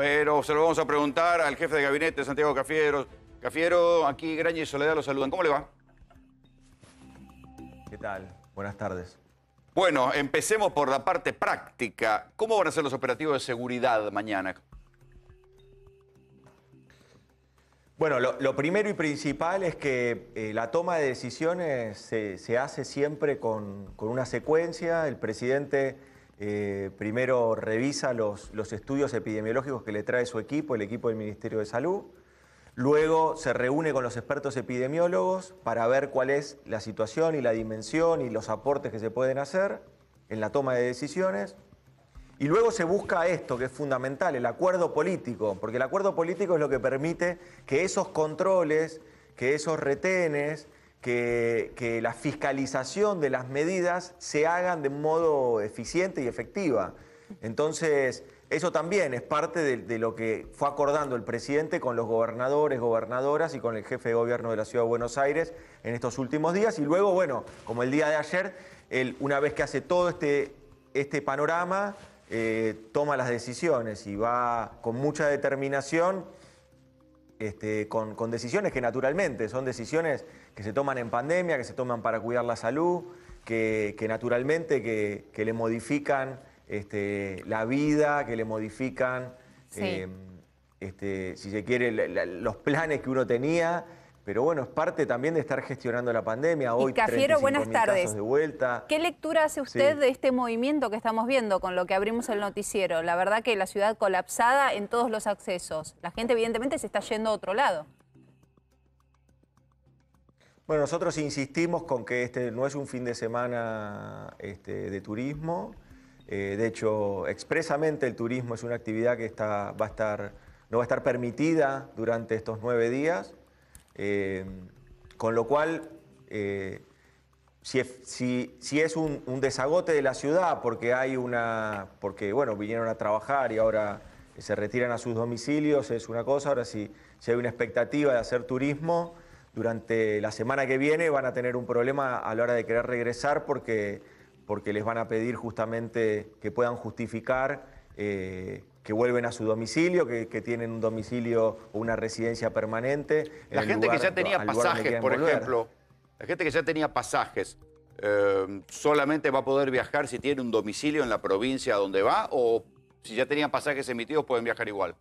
pero se lo vamos a preguntar al jefe de gabinete, Santiago Cafiero. Cafiero, aquí Graña y Soledad lo saludan. ¿Cómo le va? ¿Qué tal? Buenas tardes. Bueno, empecemos por la parte práctica. ¿Cómo van a ser los operativos de seguridad mañana? Bueno, lo, primero y principal es que eh, la toma de decisiones se, hace siempre con, con, una secuencia. El presidente eh, primero revisa los, los, estudios epidemiológicos que le trae su equipo, el equipo del Ministerio de Salud. Luego se reúne con los expertos epidemiólogos para ver cuál es la situación y la dimensión y los aportes que se pueden hacer en la toma de decisiones. Y luego se busca esto, que es fundamental, el acuerdo político, porque el acuerdo político es lo que permite que esos controles, que esos retenes, que, la fiscalización de las medidas se hagan de modo eficiente y efectiva. Entonces, eso también es parte de, lo que fue acordando el presidente con los gobernadores, gobernadoras y con el jefe de gobierno de la Ciudad de Buenos Aires en estos últimos días. Y luego, bueno, como el día de ayer, una vez que hace todo este, este panorama, eh, toma las decisiones y va con mucha determinación este, con, decisiones que naturalmente son decisiones que se toman en pandemia, que se toman para cuidar la salud, que, naturalmente que, le modifican este, la vida, que le modifican, em, este, si se quiere, los planes que uno tenía pero bueno, es parte también de estar gestionando la pandemia. Hoy, y Cafiero, buenas tardes. De vuelta. ¿Qué lectura hace usted de este movimiento que estamos viendo con lo que abrimos el noticiero? La verdad que la ciudad colapsada en todos los accesos. La gente evidentemente se está yendo a otro lado. Bueno, nosotros insistimos con que este no es un fin de semana este, de turismo. Eh, de hecho, expresamente el turismo es una actividad que está, va a estar, no va a estar permitida durante estos nueve días. Eh, con lo cual, eh, si, es un, desagote de la ciudad porque hay una. porque bueno, vinieron a trabajar y ahora se retiran a sus domicilios, es una cosa. Ahora si, hay una expectativa de hacer turismo, durante la semana que viene van a tener un problema a la hora de querer regresar porque, porque les van a pedir justamente que puedan justificar eh, que vuelven a su domicilio, que, tienen un domicilio o una residencia permanente. La gente que ya tenía pasajes, por ejemplo, la gente que ya tenía pasajes, eh, ¿solamente va a poder viajar si tiene un domicilio en la provincia donde va o si ya tenían pasajes emitidos pueden viajar igual?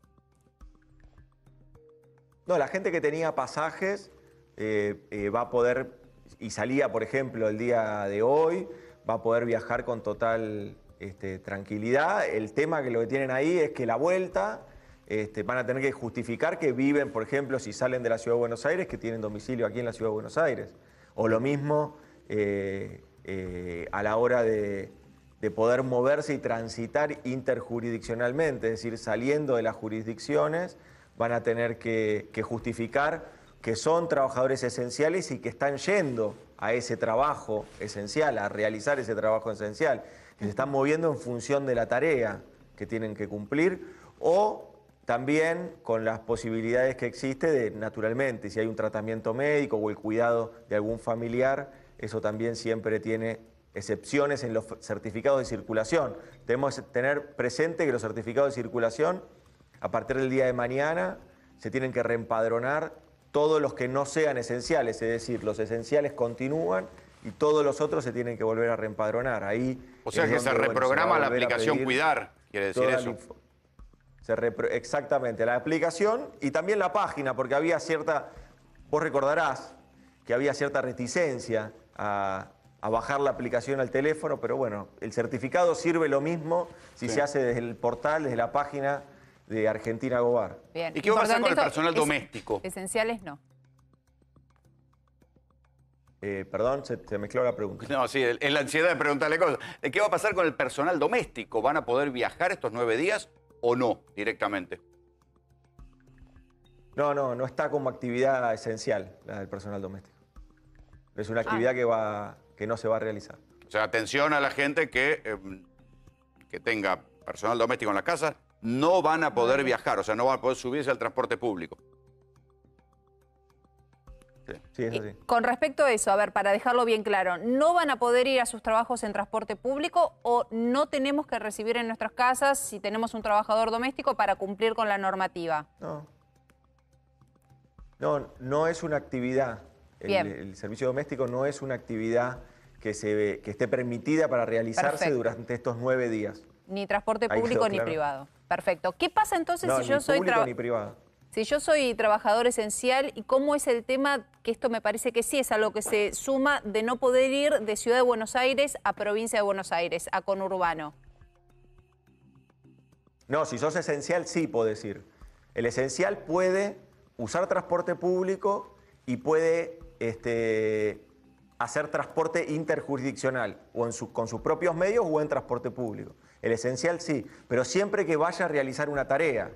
No, la gente que tenía pasajes eh, eh, va a poder, y salía, por ejemplo, el día de hoy, va a poder viajar con total este, tranquilidad. El tema que lo que tienen ahí es que la vuelta este, van a tener que justificar que viven, por ejemplo, si salen de la Ciudad de Buenos Aires, que tienen domicilio aquí en la Ciudad de Buenos Aires. O lo mismo eh, eh, a la hora de, poder moverse y transitar interjurisdiccionalmente, es decir, saliendo de las jurisdicciones, van a tener que, justificar que son trabajadores esenciales y que están yendo a ese trabajo esencial, a realizar ese trabajo esencial que se están moviendo en función de la tarea que tienen que cumplir o también con las posibilidades que existe de, naturalmente, si hay un tratamiento médico o el cuidado de algún familiar, eso también siempre tiene excepciones en los certificados de circulación. Tenemos tener presente que los certificados de circulación, a partir del día de mañana, se tienen que reempadronar todos los que no sean esenciales, es decir, los esenciales continúan y todos los otros se tienen que volver a reempadronar. Ahí o sea que se reprograma la aplicación Cuidar, quiere decir eso. exactamente, la aplicación y también la página, porque había cierta, vos recordarás que había cierta reticencia a, bajar la aplicación al teléfono, pero bueno, el certificado sirve lo mismo si se hace desde el portal, desde la página de Argentina Gobar. Bien. ¿Y qué va a con el personal doméstico? Esenciales no. Eh, perdón, se, mezcló la pregunta. No, sí, es la ansiedad de preguntarle cosas. Eh, ¿Qué va a pasar con el personal doméstico? ¿Van a poder viajar estos nueve días o no directamente? No, no, no está como actividad esencial la del personal doméstico. Es una ah. actividad que, va, que no se va a realizar. O sea, atención a la gente que, eh, que tenga personal doméstico en la casa, no van a poder viajar, o sea, no van a poder subirse al transporte público. Con respecto a eso, a ver, para dejarlo bien claro, ¿no van a poder ir a sus trabajos en transporte público o no tenemos que recibir en nuestras casas si tenemos un trabajador doméstico para cumplir con la normativa? No. No, no es una actividad. El, servicio doméstico no es una actividad que, se, esté permitida para realizarse durante estos nueve días. Ni transporte público ni privado. Perfecto. ¿Qué pasa entonces si yo soy trabajador? Si yo soy trabajador esencial y cómo es el tema que esto me parece que sí es a lo que se suma de no poder ir de Ciudad de Buenos Aires a provincia de Buenos Aires, a conurbano. No, si sos esencial sí puedo decir. El esencial puede usar transporte público y puede este, hacer transporte interjurisdiccional, o con sus propios medios o en transporte público. El esencial sí, pero siempre que vaya a realizar una tarea.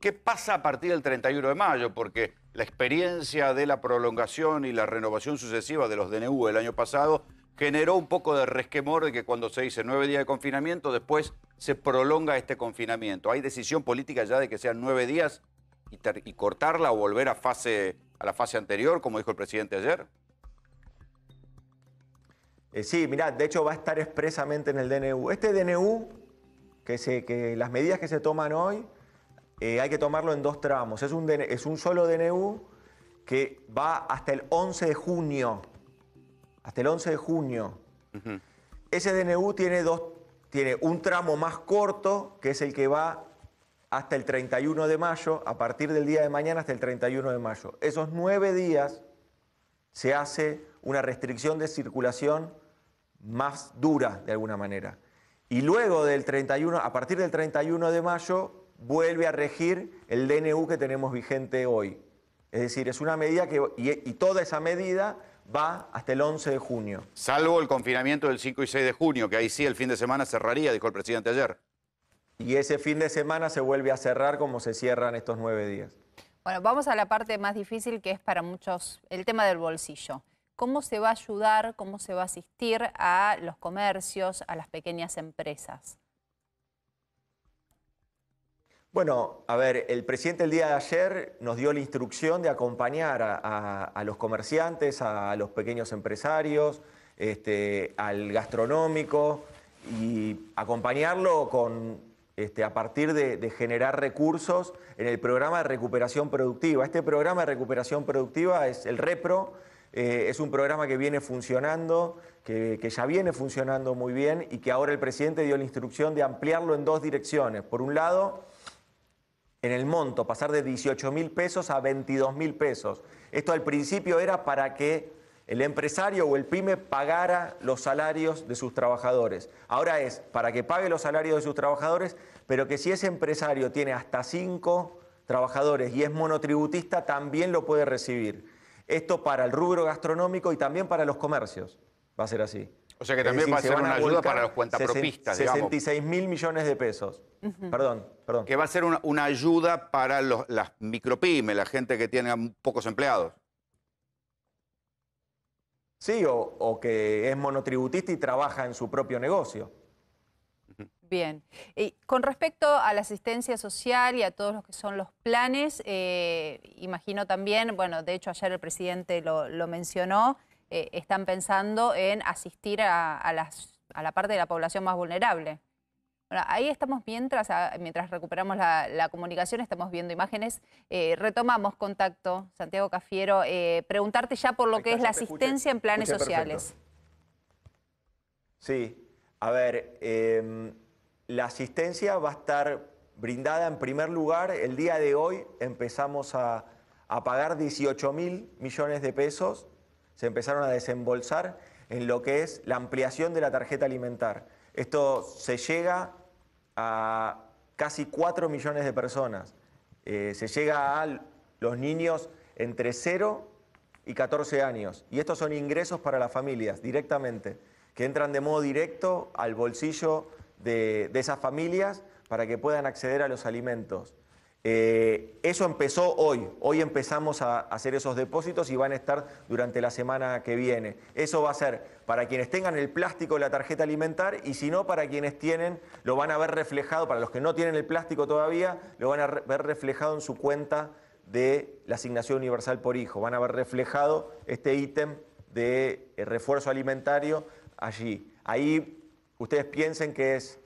¿Qué pasa a partir del 31 de mayo? Porque la experiencia de la prolongación y la renovación sucesiva de los DNU el año pasado generó un poco de resquemor de que cuando se dice nueve días de confinamiento, después se prolonga este confinamiento. ¿Hay decisión política ya de que sean nueve días y, cortarla o volver a, fase, a la fase anterior, como dijo el presidente ayer? Eh, sí, mirá, de hecho va a estar expresamente en el DNU. Este DNU, que, se, que las medidas que se toman hoy eh, hay que tomarlo en dos tramos. Es un, es un solo DNU que va hasta el 11 de junio. Hasta el 11 de junio. Ese DNU tiene, dos, tiene un tramo más corto, que es el que va hasta el 31 de mayo, a partir del día de mañana hasta el 31 de mayo. Esos nueve días se hace una restricción de circulación más dura, de alguna manera. Y luego del 31, a partir del 31 de mayo, vuelve a regir el DNU que tenemos vigente hoy. Es decir, es una medida que, y, toda esa medida va hasta el 11 de junio. Salvo el confinamiento del 5 y 6 de junio, que ahí sí el fin de semana cerraría, dijo el presidente ayer. Y ese fin de semana se vuelve a cerrar como se cierran estos nueve días. Bueno, vamos a la parte más difícil que es para muchos el tema del bolsillo. ¿Cómo se va a ayudar, cómo se va a asistir a los comercios, a las pequeñas empresas? Bueno, a ver, el presidente el día de ayer nos dio la instrucción de acompañar a, los comerciantes, a, los pequeños empresarios, este, al gastronómico y acompañarlo con, este, a partir de, generar recursos en el programa de recuperación productiva. Este programa de recuperación productiva es el REPRO, eh, es un programa que viene funcionando, que, que ya viene funcionando muy bien y que ahora el presidente dio la instrucción de ampliarlo en dos direcciones. Por un lado, en el monto, pasar de 18 mil pesos a 22 mil pesos. Esto al principio era para que el empresario o el pyme pagara los salarios de sus trabajadores. Ahora es para que pague los salarios de sus trabajadores, pero que si ese empresario tiene hasta 5 trabajadores y es monotributista, también lo puede recibir. Esto para el rubro gastronómico y también para los comercios. Va a ser así. O sea que también va a ser una ayuda para los cuentapropistas, 66 mil millones de pesos. Perdón, perdón. Que va a ser una, ayuda para las micropymes, la gente que tiene pocos empleados. Sí, o, que es monotributista y trabaja en su propio negocio. Bien. con respecto a la asistencia social y a todos los que son los planes, eh, imagino también, bueno, de hecho ayer el presidente lo mencionó, eh, están pensando en asistir a, la parte de la población más vulnerable. ahí estamos mientras, ah, mientras recuperamos la, comunicación, estamos viendo imágenes, eh, retomamos contacto, Santiago Cafiero, eh, preguntarte ya por lo que es la asistencia en planes sociales. Sí, a ver, em, la asistencia va a estar brindada en primer lugar. El día de hoy empezamos a pagar 18 mil millones de pesos se empezaron a desembolsar en lo que es la ampliación de la tarjeta alimentar. Esto se llega a casi 4 millones de personas. Eh, se llega a los niños entre 0 y 14 años. Y estos son ingresos para las familias directamente, que entran de modo directo al bolsillo de esas familias para que puedan acceder a los alimentos. Eh, eso empezó hoy. Hoy empezamos a hacer esos depósitos y van a estar durante la semana que viene. Eso va a ser para quienes tengan el plástico en la tarjeta alimentar y si no, para quienes tienen, lo van a ver reflejado, para los que no tienen el plástico todavía, lo van a ver reflejado en su cuenta de la asignación universal por hijo. Van a ver reflejado este ítem de eh, refuerzo alimentario allí. Ahí ustedes piensen que es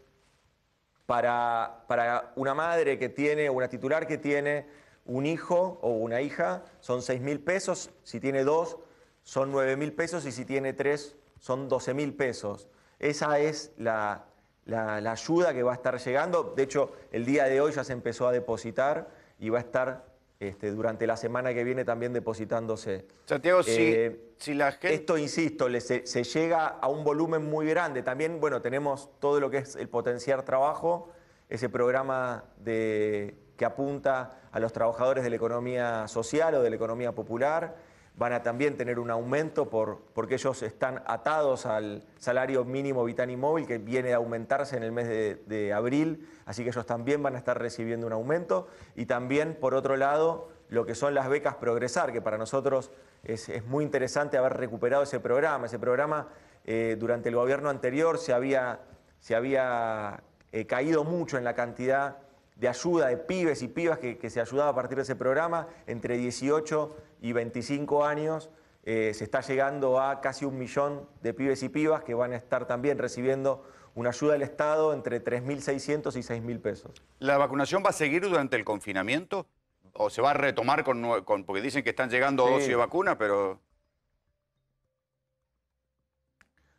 para, para una madre que tiene, una titular que tiene un hijo o una hija, son 6 mil pesos, si tiene dos, son 9 mil pesos y si tiene tres, son 12 mil pesos. Esa es la ayuda que va a estar llegando. De hecho, el día de hoy ya se empezó a depositar y va a estar este, durante la semana que viene también depositándose. Santiago, si, eh, la gente... Esto, insisto, se, llega a un volumen muy grande. También, bueno, tenemos todo lo que es el potenciar trabajo, ese programa que apunta a los trabajadores de la economía social o de la economía popular van a también tener un aumento por, porque ellos están atados al salario mínimo vital y móvil que viene a aumentarse en el mes de, abril, así que ellos también van a estar recibiendo un aumento. Y también, por otro lado, lo que son las becas Progresar, que para nosotros es, muy interesante haber recuperado ese programa. Ese programa eh, durante el gobierno anterior se había, se había eh, caído mucho en la cantidad de ayuda de pibes y pibas que, que se ayudaba a partir de ese programa, entre 18 y 25 años, eh, se está llegando a casi un millón de pibes y pibas que van a estar también recibiendo una ayuda del Estado entre 3.600 y 6.000 pesos. ¿La vacunación va a seguir durante el confinamiento? ¿O se va a retomar con, porque dicen que están llegando dosis de vacuna, pero...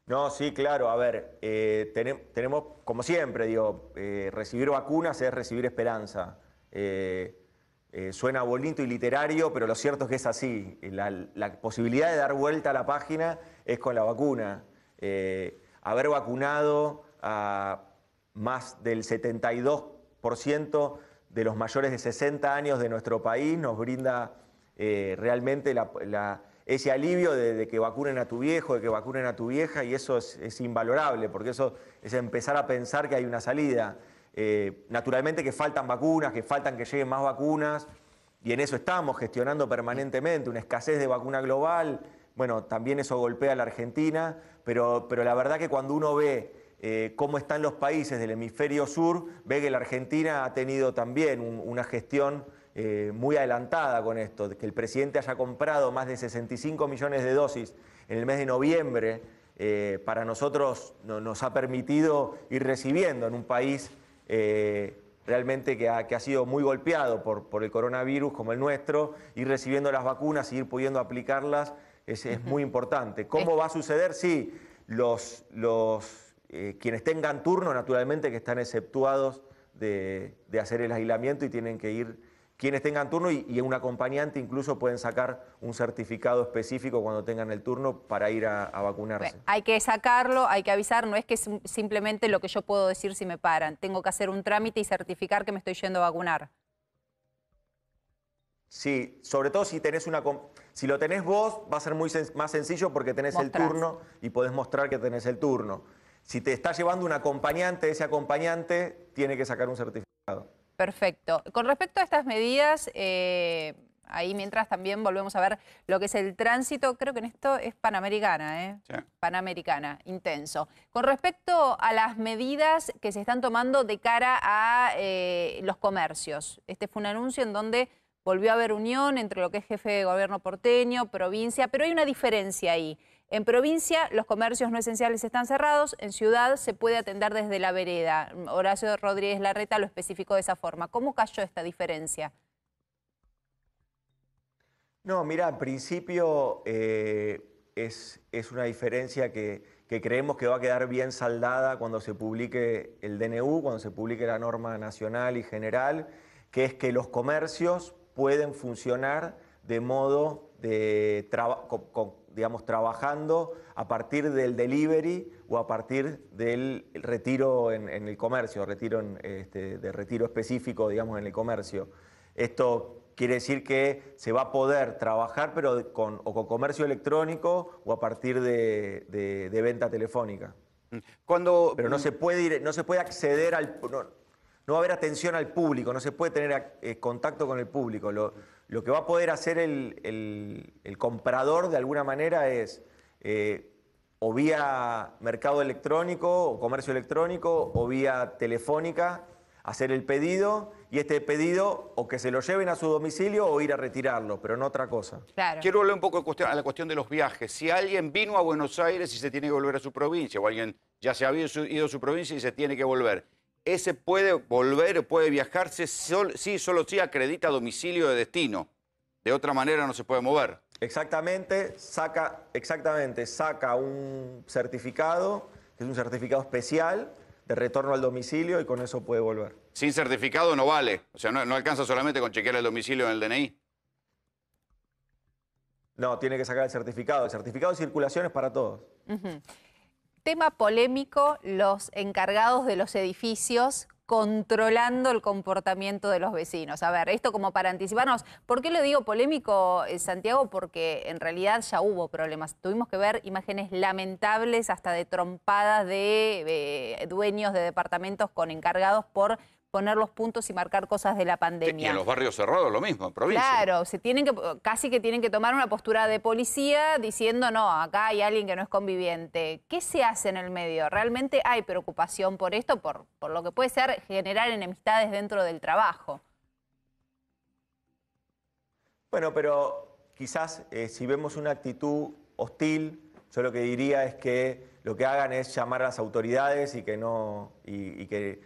No, sí, claro. A ver, eh, tenemos, como siempre, digo, eh, recibir vacunas es recibir esperanza. Eh, suena bonito y literario, pero lo cierto es que es así. La, posibilidad de dar vuelta a la página es con la vacuna. Eh, haber vacunado a más del 72% de los mayores de 60 años de nuestro país nos brinda eh, realmente ese alivio de, que vacunen a tu viejo, de que vacunen a tu vieja, y eso es, es invalorable, porque eso es empezar a pensar que hay una salida. Eh, naturalmente que faltan vacunas, que faltan que lleguen más vacunas, y en eso estamos gestionando permanentemente una escasez de vacuna global. Bueno, también eso golpea a la Argentina, pero, pero la verdad que cuando uno ve eh, cómo están los países del hemisferio sur, ve que la Argentina ha tenido también una gestión eh, muy adelantada con esto, que el presidente haya comprado más de 65 millones de dosis en el mes de noviembre, para nosotros nos ha permitido ir recibiendo en un país eh, realmente que ha, sido muy golpeado por, por, el coronavirus como el nuestro, ir recibiendo las vacunas, ir pudiendo aplicarlas, es, es muy importante. ¿Cómo va a suceder? Sí, los, los eh, quienes tengan turno, naturalmente que están exceptuados de hacer el aislamiento y tienen que ir quienes tengan turno y, un acompañante incluso pueden sacar un certificado específico cuando tengan el turno para ir a, vacunarse. hay que sacarlo, hay que avisar, no es que simplemente lo que yo puedo decir si me paran, tengo que hacer un trámite y certificar que me estoy yendo a vacunar. Sí, sobre todo si tenés una si lo tenés vos va a ser más sencillo porque tenés el turno y podés mostrar que tenés el turno. Si te está llevando un acompañante, ese acompañante tiene que sacar un certificado. Perfecto. Con respecto a estas medidas, eh, ahí mientras también volvemos a ver lo que es el tránsito, creo que en esto es panamericana, ¿eh? Panamericana, intenso. Con respecto a las medidas que se están tomando de cara a eh, los comercios, este fue un anuncio en donde volvió a haber unión entre lo que es jefe de gobierno porteño, provincia, pero hay una diferencia ahí. En provincia los comercios no esenciales están cerrados, en ciudad se puede atender desde la vereda. Horacio Rodríguez Larreta lo especificó de esa forma. ¿Cómo cayó esta diferencia? No, mira, al principio eh, es, una diferencia que, creemos que va a quedar bien saldada cuando se publique el DNU, cuando se publique la norma nacional y general, que es que los comercios pueden funcionar de modo de trabajo digamos, trabajando a partir del delivery o a partir del retiro en, el comercio, retiro este, de retiro específico, digamos, en el comercio. Esto quiere decir que se va a poder trabajar, pero con, o con comercio electrónico o a partir de, venta telefónica. Mm. Cuando... Pero no se puede no se puede acceder al... No, no va a haber atención al público, no se puede tener eh, contacto con el público. Lo, lo que va a poder hacer el, comprador de alguna manera es eh, o vía mercado electrónico o comercio electrónico o vía telefónica hacer el pedido y este pedido o que se lo lleven a su domicilio o ir a retirarlo, pero no otra cosa. Quiero hablar un poco a la cuestión de los viajes. Si alguien vino a Buenos Aires y se tiene que volver a su provincia o alguien ya se había ido a su provincia y se tiene que volver, ese puede volver, puede viajarse, sí, solo si acredita domicilio de destino. De otra manera no se puede mover. Exactamente, saca, exactamente, saca un certificado, que es un certificado especial de retorno al domicilio y con eso puede volver. Sin certificado no vale, o sea, no, alcanza solamente con chequear el domicilio en el DNI. No, tiene que sacar el certificado. El certificado de circulación es para todos tema polémico, los encargados de los edificios controlando el comportamiento de los vecinos. A ver, esto como para anticiparnos, ¿por qué lo digo polémico, eh, Santiago? Porque en realidad ya hubo problemas. Tuvimos que ver imágenes lamentables hasta de trompadas de eh, dueños de departamentos con encargados por poner los puntos y marcar cosas de la pandemia. Y en los barrios cerrados lo mismo, en provincia. Claro, se tienen que, casi que tienen que tomar una postura de policía diciendo, no, acá hay alguien que no es conviviente. ¿Qué se hace en el medio? ¿Realmente hay preocupación por esto, por, lo que puede ser generar enemistades dentro del trabajo? Bueno, pero quizás eh, si vemos una actitud hostil, yo lo que diría es que lo que hagan es llamar a las autoridades y que no... que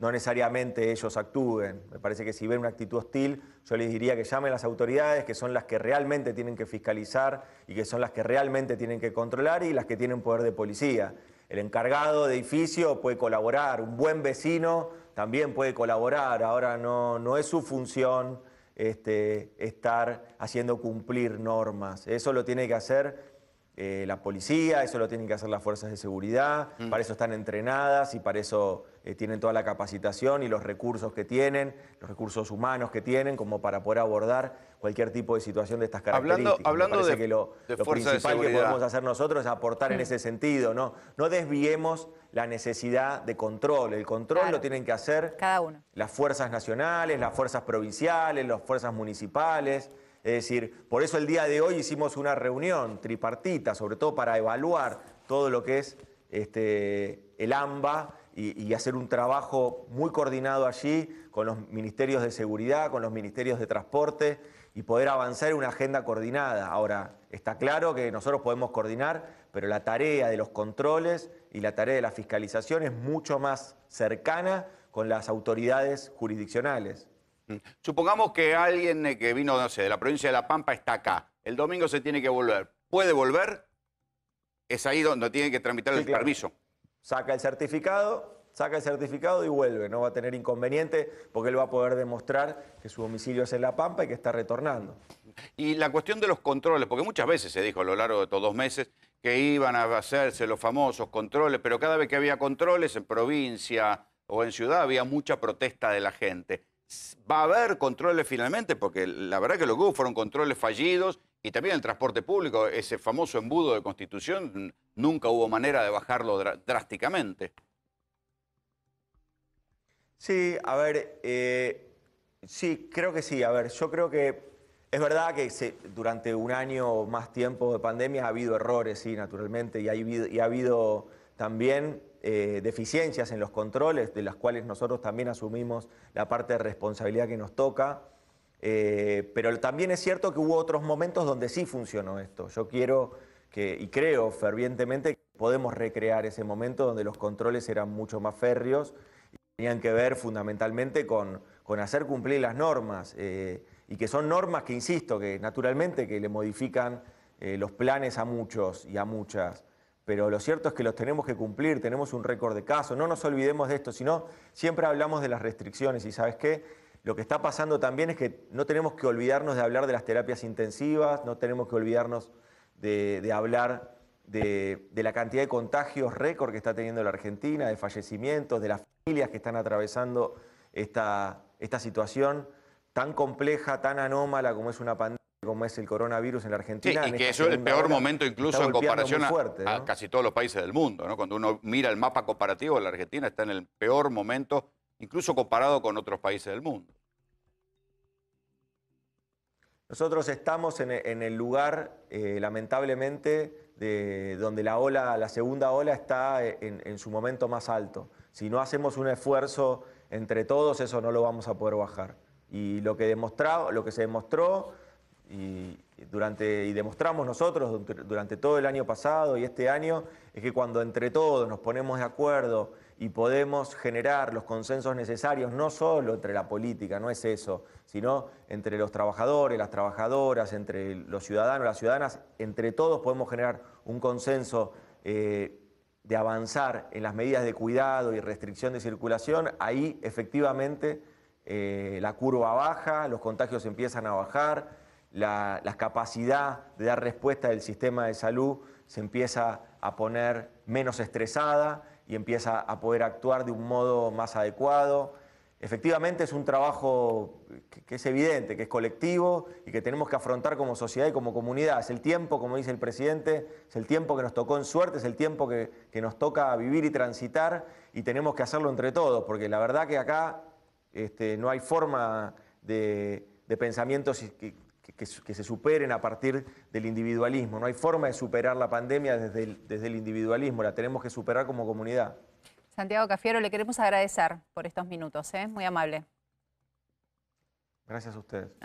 no necesariamente ellos actúen. Me parece que si ven una actitud hostil, yo les diría que llamen a las autoridades, que son las que realmente tienen que fiscalizar y que son las que realmente tienen que controlar y las que tienen poder de policía. El encargado de edificio puede colaborar, un buen vecino también puede colaborar. Ahora no, no es su función este, estar haciendo cumplir normas. Eso lo tiene que hacer eh, la policía, eso lo tienen que hacer las fuerzas de seguridad, mm. para eso están entrenadas y para eso eh, tienen toda la capacitación y los recursos que tienen, los recursos humanos que tienen, como para poder abordar cualquier tipo de situación de estas características. Hablando, hablando de, que lo, principal que podemos hacer nosotros es aportar en mm. ese sentido, ¿no? No desviemos la necesidad de control. El control lo tienen que hacer Cada uno. las fuerzas nacionales, las fuerzas provinciales, las fuerzas municipales. Es decir, por eso el día de hoy hicimos una reunión tripartita, sobre todo para evaluar todo lo que es este, el AMBA y, hacer un trabajo muy coordinado allí con los ministerios de seguridad, con los ministerios de transporte y poder avanzar en una agenda coordinada. Ahora, está claro que nosotros podemos coordinar, pero la tarea de los controles y la tarea de la fiscalización es mucho más cercana con las autoridades jurisdiccionales. Mm. Supongamos que alguien eh, que vino, no sé, de la provincia de La Pampa está acá. El domingo se tiene que volver. ¿Puede volver? Es ahí donde tiene que tramitar el permiso saca el certificado, saca el certificado y vuelve. No va a tener inconveniente porque él va a poder demostrar que su domicilio es en La Pampa y que está retornando. Y la cuestión de los controles, porque muchas veces se dijo a lo largo de estos dos meses que iban a hacerse los famosos controles, pero cada vez que había controles en provincia o en ciudad había mucha protesta de la gente. ¿Va a haber controles finalmente? Porque la verdad que lo que hubo fueron controles fallidos y también el transporte público, ese famoso embudo de constitución, nunca hubo manera de bajarlo drásticamente. Sí, a ver, eh, sí, creo que sí. A ver, yo creo que es verdad que durante un año o más tiempo de pandemia ha habido errores, sí, naturalmente, y, ha habido también eh, deficiencias en los controles, de las cuales nosotros también asumimos la parte de responsabilidad que nos toca. Eh, pero también es cierto que hubo otros momentos donde sí funcionó esto. Yo quiero que, y creo fervientemente que podemos recrear ese momento donde los controles eran mucho más férreos y tenían que ver fundamentalmente con, con hacer cumplir las normas. Eh, y que son normas que, insisto, que naturalmente que le modifican eh, los planes a muchos y a muchas. Pero lo cierto es que los tenemos que cumplir, tenemos un récord de casos. No nos olvidemos de esto, sino siempre hablamos de las restricciones y sabes qué, lo que está pasando también es que no tenemos que olvidarnos de hablar de las terapias intensivas, no tenemos que olvidarnos de, hablar de, la cantidad de contagios récord que está teniendo la Argentina, de fallecimientos, de las familias que están atravesando esta, situación tan compleja, tan anómala como es una pandemia como es el coronavirus en la Argentina. y que es el peor momento incluso en comparación a, casi todos los países del mundo. Cuando uno mira el mapa comparativo, la Argentina está en el peor momento incluso comparado con otros países del mundo. Nosotros estamos en, e, el lugar, eh, lamentablemente, de donde la ola, la segunda ola está eh, en, su momento más alto. Si no hacemos un esfuerzo entre todos, eso no lo vamos a poder bajar. Y lo que, demostrado, lo que se demostró y, durante, y demostramos nosotros durante todo el año pasado y este año es que cuando entre todos nos ponemos de acuerdo y podemos generar los consensos necesarios, no solo entre la política, no es eso, sino entre los trabajadores, las trabajadoras, entre los ciudadanos, las ciudadanas, entre todos podemos generar un consenso eh, de avanzar en las medidas de cuidado y restricción de circulación, ahí efectivamente eh, la curva baja, los contagios empiezan a bajar, la capacidad de dar respuesta del sistema de salud se empieza a poner menos estresada y empieza a poder actuar de un modo más adecuado. Efectivamente es un trabajo que es evidente, que es colectivo y que tenemos que afrontar como sociedad y como comunidad. Es el tiempo, como dice el presidente, es el tiempo que nos tocó en suerte, es el tiempo que, nos toca vivir y transitar y tenemos que hacerlo entre todos, porque la verdad que acá este, no hay forma de, de pensamientos que, se superen a partir del individualismo. No hay forma de superar la pandemia desde el, desde el individualismo, la tenemos que superar como comunidad. Santiago Cafiero, le queremos agradecer por estos minutos, ¿eh? muy amable. Gracias a ustedes.